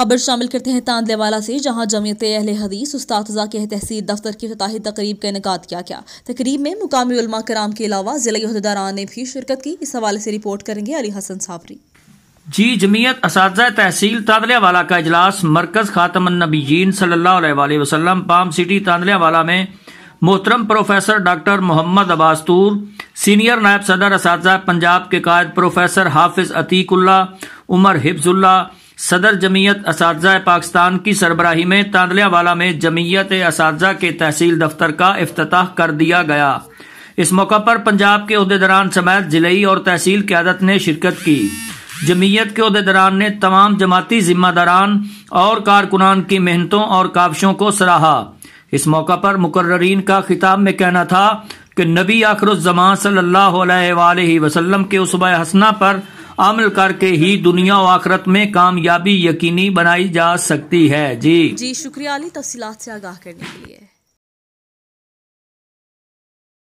खबर शामिल करते हैं तांदलेवाला से जहां जमीयत अहल हदीस उस्तादा के तहसील दफ्तर की फताही तकरीब का इनका किया गया तकरीब में मुकामी उलमा कराम के अलावा ज़िले अहदेदारान ने भी शिरकत की इस हवाले से रिपोर्ट करेंगे अली हसन साबरी जी जमीयत इस तहसील तांदलेवाला का अजलास मरकज़ ख़ातमनबीन सल्ला वसलम पाम सिटी तांदलेवाला में मोहतरम प्रोफेसर डॉक्टर मोहम्मद अबास्तूर सीनियर नायब सदर इस पंजाब के कायद प्रोफेसर हाफिज अतीकुल्ला उमर हिफ्जुल्ला सदर जमीयत इस पाकिस्तान की सरबराही में तांदलियावाला में जमीयत इस के तहसील दफ्तर का अफ्ताह कर दिया गया इस मौका पर पंजाब के अहदेदारान समेत जिलई और तहसील क्यादत ने शिरकत की जमीयत के अहदेदारान ने तमाम जमाती जिम्मेदारान और कारकुनान की मेहनतों और काबिशों को सराहा इस मौका पर मुकर्रीन का खिताब में कहना था कि नबी आखरुजमा सल्लल्लाहु अलैहि के उसबा हसना पर अमल करके ही दुनिया आखरत में कामयाबी यकीनी बनाई जा सकती है जी जी शुक्रिया अली तफसी से आगाह करने के लिए